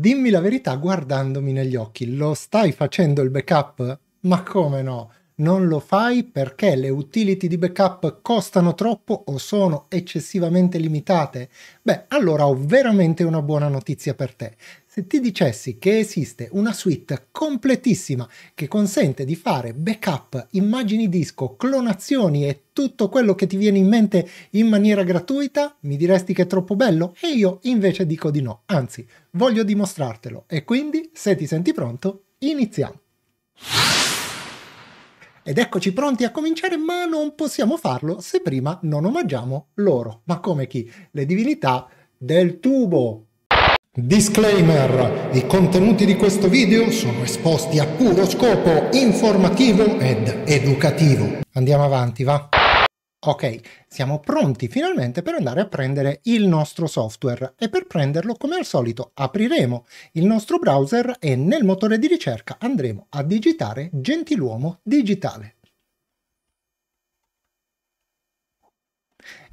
dimmi la verità guardandomi negli occhi, lo stai facendo il backup? Ma come no? non lo fai perché le utility di backup costano troppo o sono eccessivamente limitate? Beh, allora ho veramente una buona notizia per te. Se ti dicessi che esiste una suite completissima che consente di fare backup, immagini disco, clonazioni e tutto quello che ti viene in mente in maniera gratuita, mi diresti che è troppo bello? E io invece dico di no, anzi, voglio dimostrartelo. E quindi, se ti senti pronto, iniziamo! Ed eccoci pronti a cominciare, ma non possiamo farlo se prima non omaggiamo loro. Ma come chi? Le divinità del tubo. Disclaimer: i contenuti di questo video sono esposti a puro scopo informativo ed educativo. Andiamo avanti, va? Ok, siamo pronti finalmente per andare a prendere il nostro software e per prenderlo come al solito apriremo il nostro browser e nel motore di ricerca andremo a digitare Gentiluomo Digitale.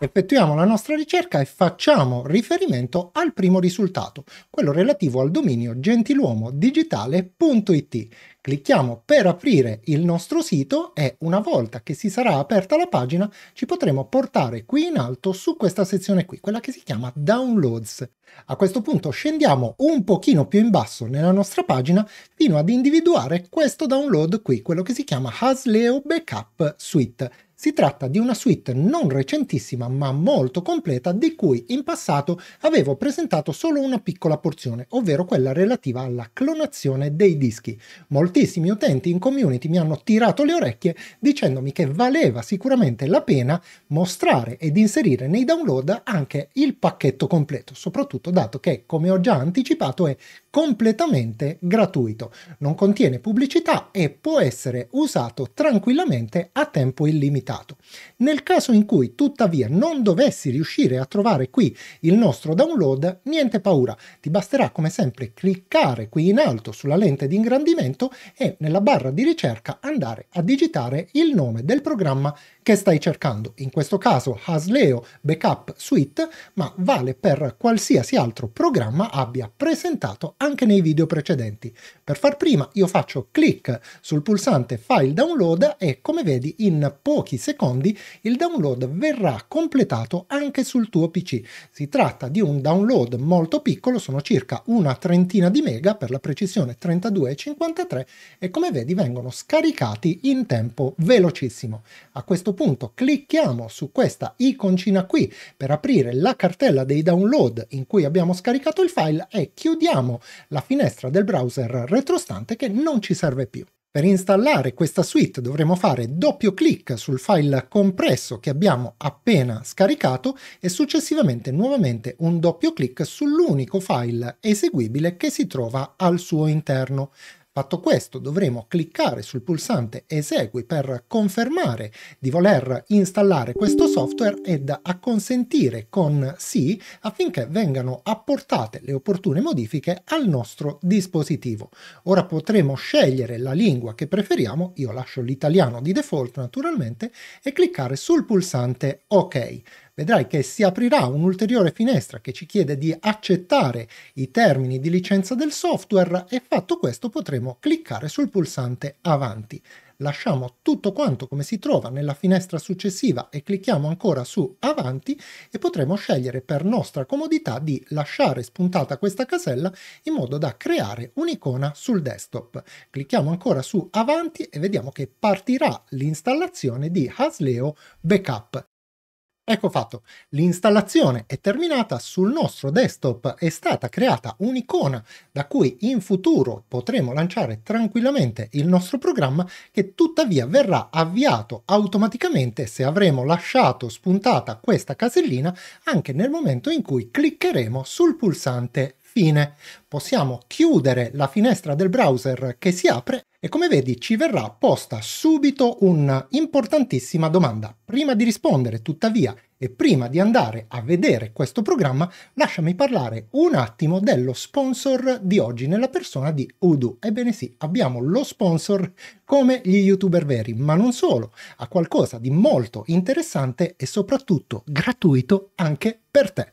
effettuiamo la nostra ricerca e facciamo riferimento al primo risultato, quello relativo al dominio gentiluomodigitale.it. Clicchiamo per aprire il nostro sito e una volta che si sarà aperta la pagina ci potremo portare qui in alto su questa sezione qui, quella che si chiama Downloads. A questo punto scendiamo un pochino più in basso nella nostra pagina fino ad individuare questo download qui, quello che si chiama Hasleo Backup Suite si tratta di una suite non recentissima ma molto completa di cui in passato avevo presentato solo una piccola porzione, ovvero quella relativa alla clonazione dei dischi. Moltissimi utenti in community mi hanno tirato le orecchie dicendomi che valeva sicuramente la pena mostrare ed inserire nei download anche il pacchetto completo, soprattutto dato che, come ho già anticipato, è completamente gratuito, non contiene pubblicità e può essere usato tranquillamente a tempo illimitato progettato. Nel caso in cui tuttavia non dovessi riuscire a trovare qui il nostro download, niente paura, ti basterà come sempre cliccare qui in alto sulla lente di ingrandimento e nella barra di ricerca andare a digitare il nome del programma che stai cercando. In questo caso Hasleo Backup Suite, ma vale per qualsiasi altro programma abbia presentato anche nei video precedenti. Per far prima io faccio clic sul pulsante File Download e come vedi in pochi secondi, il download verrà completato anche sul tuo PC. Si tratta di un download molto piccolo, sono circa una trentina di mega, per la precisione 32 e 53, e come vedi vengono scaricati in tempo velocissimo. A questo punto clicchiamo su questa iconcina qui per aprire la cartella dei download in cui abbiamo scaricato il file e chiudiamo la finestra del browser retrostante che non ci serve più. Per installare questa suite dovremo fare doppio clic sul file compresso che abbiamo appena scaricato e successivamente nuovamente un doppio clic sull'unico file eseguibile che si trova al suo interno. Fatto questo dovremo cliccare sul pulsante Esegui per confermare di voler installare questo software ed acconsentire con sì affinché vengano apportate le opportune modifiche al nostro dispositivo. Ora potremo scegliere la lingua che preferiamo, io lascio l'italiano di default naturalmente, e cliccare sul pulsante Ok vedrai che si aprirà un'ulteriore finestra che ci chiede di accettare i termini di licenza del software e fatto questo potremo cliccare sul pulsante avanti. Lasciamo tutto quanto come si trova nella finestra successiva e clicchiamo ancora su avanti e potremo scegliere per nostra comodità di lasciare spuntata questa casella in modo da creare un'icona sul desktop. Clicchiamo ancora su avanti e vediamo che partirà l'installazione di Hasleo Backup Ecco fatto, l'installazione è terminata, sul nostro desktop è stata creata un'icona da cui in futuro potremo lanciare tranquillamente il nostro programma che tuttavia verrà avviato automaticamente se avremo lasciato spuntata questa casellina anche nel momento in cui cliccheremo sul pulsante fine possiamo chiudere la finestra del browser che si apre e come vedi ci verrà posta subito un'importantissima domanda. Prima di rispondere tuttavia e prima di andare a vedere questo programma lasciami parlare un attimo dello sponsor di oggi nella persona di Udo. Ebbene sì, abbiamo lo sponsor come gli youtuber veri, ma non solo, ha qualcosa di molto interessante e soprattutto gratuito anche per te.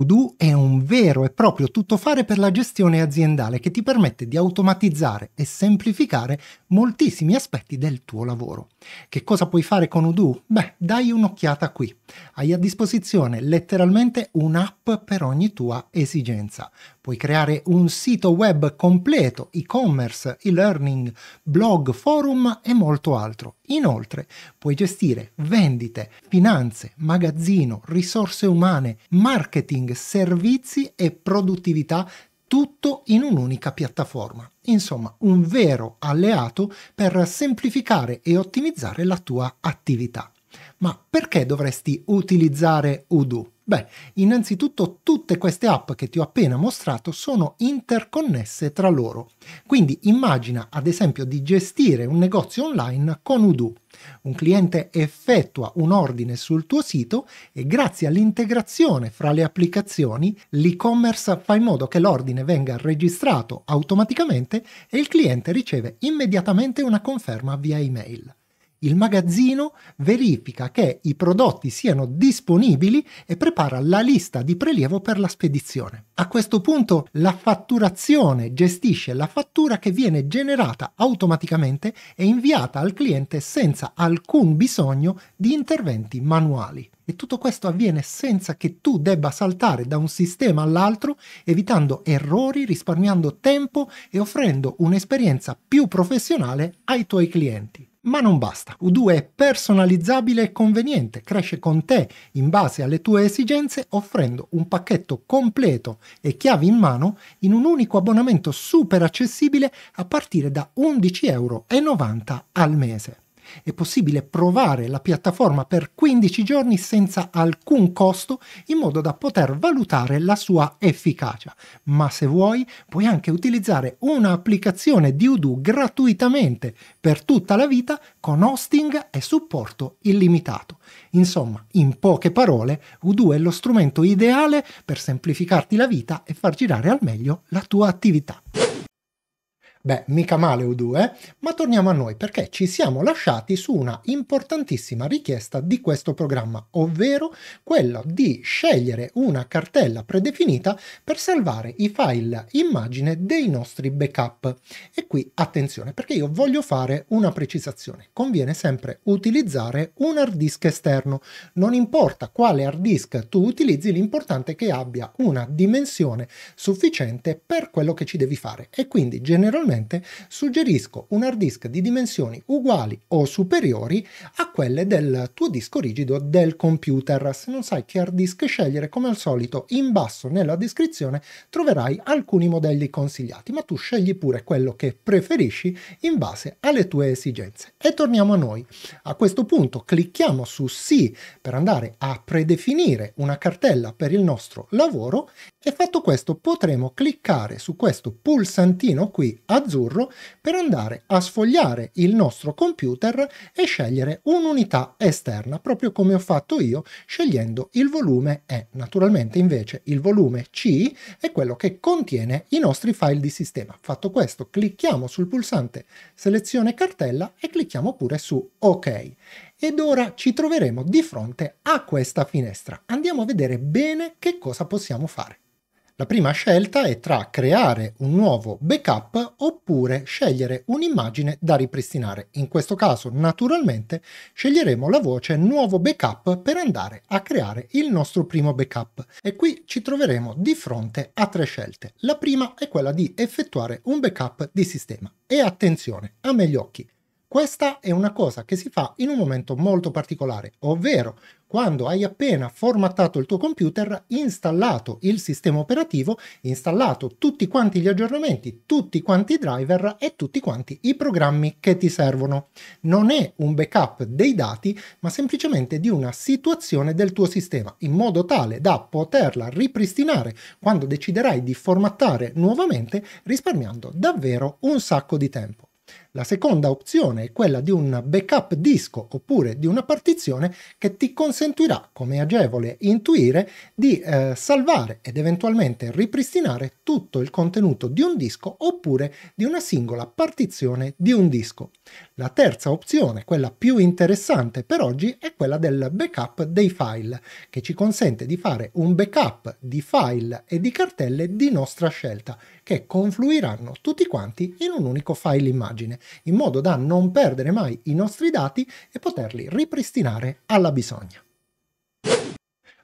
Udo è un vero e proprio tuttofare per la gestione aziendale che ti permette di automatizzare e semplificare moltissimi aspetti del tuo lavoro. Che cosa puoi fare con Udo? Beh, dai un'occhiata qui. Hai a disposizione letteralmente un'app per ogni tua esigenza puoi creare un sito web completo, e-commerce, e-learning, blog, forum e molto altro. Inoltre puoi gestire vendite, finanze, magazzino, risorse umane, marketing, servizi e produttività tutto in un'unica piattaforma. Insomma, un vero alleato per semplificare e ottimizzare la tua attività. Ma perché dovresti utilizzare Udo? Beh, innanzitutto tutte queste app che ti ho appena mostrato sono interconnesse tra loro, quindi immagina ad esempio di gestire un negozio online con Udo. Un cliente effettua un ordine sul tuo sito e grazie all'integrazione fra le applicazioni l'e-commerce fa in modo che l'ordine venga registrato automaticamente e il cliente riceve immediatamente una conferma via email il magazzino verifica che i prodotti siano disponibili e prepara la lista di prelievo per la spedizione. A questo punto la fatturazione gestisce la fattura che viene generata automaticamente e inviata al cliente senza alcun bisogno di interventi manuali. E tutto questo avviene senza che tu debba saltare da un sistema all'altro, evitando errori, risparmiando tempo e offrendo un'esperienza più professionale ai tuoi clienti. Ma non basta, U2 è personalizzabile e conveniente, cresce con te in base alle tue esigenze offrendo un pacchetto completo e chiavi in mano in un unico abbonamento super accessibile a partire da 11,90€ al mese. È possibile provare la piattaforma per 15 giorni senza alcun costo in modo da poter valutare la sua efficacia, ma se vuoi puoi anche utilizzare un'applicazione di Udo gratuitamente per tutta la vita con hosting e supporto illimitato. Insomma, in poche parole, Udo è lo strumento ideale per semplificarti la vita e far girare al meglio la tua attività. Beh, mica male U2, ma torniamo a noi perché ci siamo lasciati su una importantissima richiesta di questo programma, ovvero quella di scegliere una cartella predefinita per salvare i file immagine dei nostri backup. E qui attenzione perché io voglio fare una precisazione. Conviene sempre utilizzare un hard disk esterno. Non importa quale hard disk tu utilizzi, l'importante è che abbia una dimensione sufficiente per quello che ci devi fare e quindi generalmente automaticamente suggerisco un hard disk di dimensioni uguali o superiori a quelle del tuo disco rigido del computer. Se non sai che hard disk scegliere, come al solito, in basso nella descrizione troverai alcuni modelli consigliati, ma tu scegli pure quello che preferisci in base alle tue esigenze. E torniamo a noi. A questo punto clicchiamo su sì per andare a predefinire una cartella per il nostro lavoro e fatto questo potremo cliccare su questo pulsantino qui azzurro per andare a sfogliare il nostro computer e scegliere un'unità esterna, proprio come ho fatto io scegliendo il volume E. Naturalmente invece il volume C è quello che contiene i nostri file di sistema. Fatto questo clicchiamo sul pulsante selezione cartella e clicchiamo pure su ok ed ora ci troveremo di fronte a questa finestra. Andiamo a vedere bene che cosa possiamo fare. La prima scelta è tra creare un nuovo backup oppure scegliere un'immagine da ripristinare. In questo caso, naturalmente, sceglieremo la voce nuovo backup per andare a creare il nostro primo backup. E qui ci troveremo di fronte a tre scelte. La prima è quella di effettuare un backup di sistema. E attenzione, a me gli occhi, questa è una cosa che si fa in un momento molto particolare, ovvero quando hai appena formattato il tuo computer, installato il sistema operativo, installato tutti quanti gli aggiornamenti, tutti quanti i driver e tutti quanti i programmi che ti servono. Non è un backup dei dati, ma semplicemente di una situazione del tuo sistema, in modo tale da poterla ripristinare quando deciderai di formattare nuovamente, risparmiando davvero un sacco di tempo. La seconda opzione è quella di un backup disco oppure di una partizione che ti consentirà, come agevole intuire, di eh, salvare ed eventualmente ripristinare tutto il contenuto di un disco oppure di una singola partizione di un disco. La terza opzione, quella più interessante per oggi, è quella del backup dei file, che ci consente di fare un backup di file e di cartelle di nostra scelta, che confluiranno tutti quanti in un unico file immagine in modo da non perdere mai i nostri dati e poterli ripristinare alla bisogna.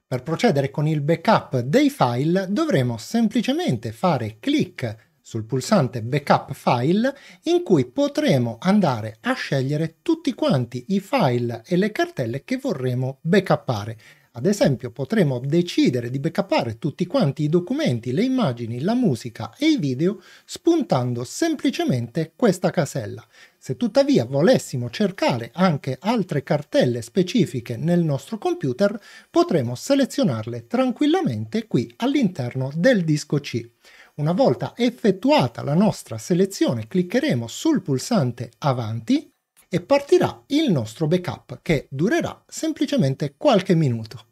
Per procedere con il backup dei file dovremo semplicemente fare clic sul pulsante Backup File in cui potremo andare a scegliere tutti quanti i file e le cartelle che vorremmo backupare. Ad esempio potremo decidere di backupare tutti quanti i documenti, le immagini, la musica e i video spuntando semplicemente questa casella. Se tuttavia volessimo cercare anche altre cartelle specifiche nel nostro computer, potremo selezionarle tranquillamente qui all'interno del disco C. Una volta effettuata la nostra selezione cliccheremo sul pulsante Avanti e partirà il nostro backup che durerà semplicemente qualche minuto.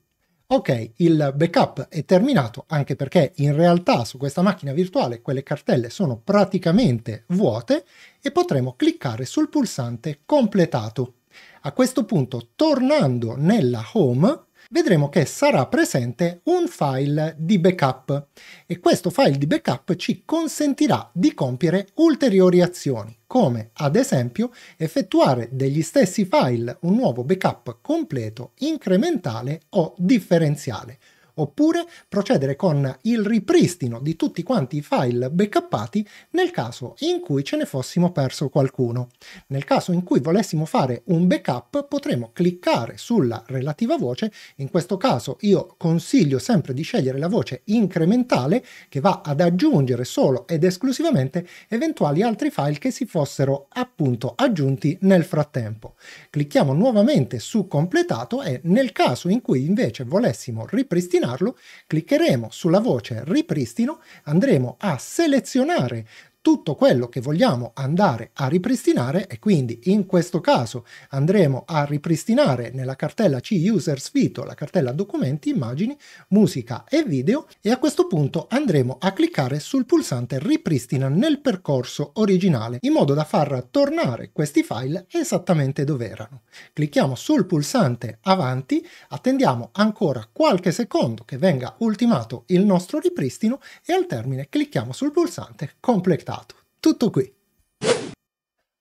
Ok, il backup è terminato anche perché in realtà su questa macchina virtuale quelle cartelle sono praticamente vuote e potremo cliccare sul pulsante completato. A questo punto, tornando nella home, vedremo che sarà presente un file di backup e questo file di backup ci consentirà di compiere ulteriori azioni come ad esempio effettuare degli stessi file un nuovo backup completo, incrementale o differenziale oppure procedere con il ripristino di tutti quanti i file backuppati nel caso in cui ce ne fossimo perso qualcuno. Nel caso in cui volessimo fare un backup potremo cliccare sulla relativa voce, in questo caso io consiglio sempre di scegliere la voce incrementale che va ad aggiungere solo ed esclusivamente eventuali altri file che si fossero appunto aggiunti nel frattempo. Clicchiamo nuovamente su completato e nel caso in cui invece volessimo ripristinare ripristinarlo, cliccheremo sulla voce ripristino, andremo a selezionare tutto quello che vogliamo andare a ripristinare e quindi in questo caso andremo a ripristinare nella cartella C Users Vito la cartella documenti, immagini, musica e video e a questo punto andremo a cliccare sul pulsante ripristina nel percorso originale in modo da far tornare questi file esattamente dove erano. Clicchiamo sul pulsante avanti, attendiamo ancora qualche secondo che venga ultimato il nostro ripristino e al termine clicchiamo sul pulsante completa trattato. Tutto qui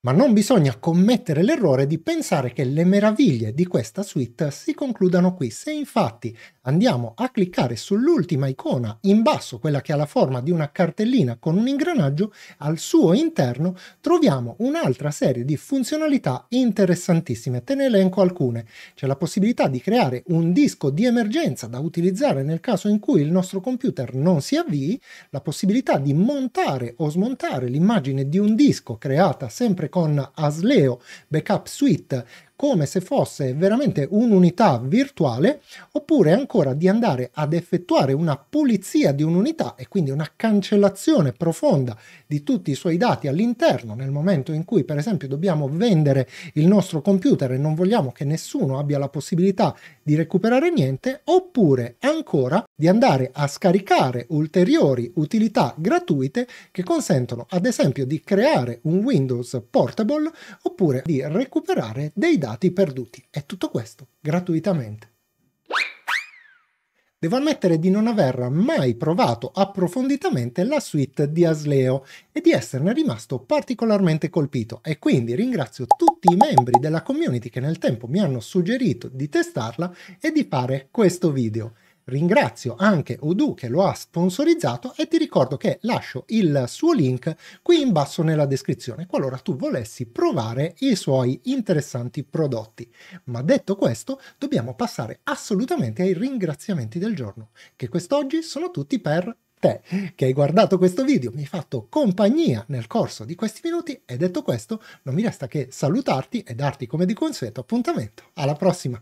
ma non bisogna commettere l'errore di pensare che le meraviglie di questa suite si concludano qui. Se infatti andiamo a cliccare sull'ultima icona in basso, quella che ha la forma di una cartellina con un ingranaggio, al suo interno troviamo un'altra serie di funzionalità interessantissime. Te ne elenco alcune. C'è la possibilità di creare un disco di emergenza da utilizzare nel caso in cui il nostro computer non si avvii, la possibilità di montare o smontare l'immagine di un disco creata sempre con Asleo Backup Suite come se fosse veramente un'unità virtuale oppure ancora di andare ad effettuare una pulizia di un'unità e quindi una cancellazione profonda di tutti i suoi dati all'interno nel momento in cui per esempio dobbiamo vendere il nostro computer e non vogliamo che nessuno abbia la possibilità di recuperare niente oppure ancora di andare a scaricare ulteriori utilità gratuite che consentono ad esempio di creare un Windows portable oppure di recuperare dei dati perduti. E tutto questo gratuitamente devo ammettere di non aver mai provato approfonditamente la suite di Asleo e di esserne rimasto particolarmente colpito e quindi ringrazio tutti i membri della community che nel tempo mi hanno suggerito di testarla e di fare questo video. Ringrazio anche Odoo che lo ha sponsorizzato e ti ricordo che lascio il suo link qui in basso nella descrizione qualora tu volessi provare i suoi interessanti prodotti. Ma detto questo, dobbiamo passare assolutamente ai ringraziamenti del giorno, che quest'oggi sono tutti per te che hai guardato questo video, mi hai fatto compagnia nel corso di questi minuti e detto questo non mi resta che salutarti e darti come di consueto appuntamento alla prossima.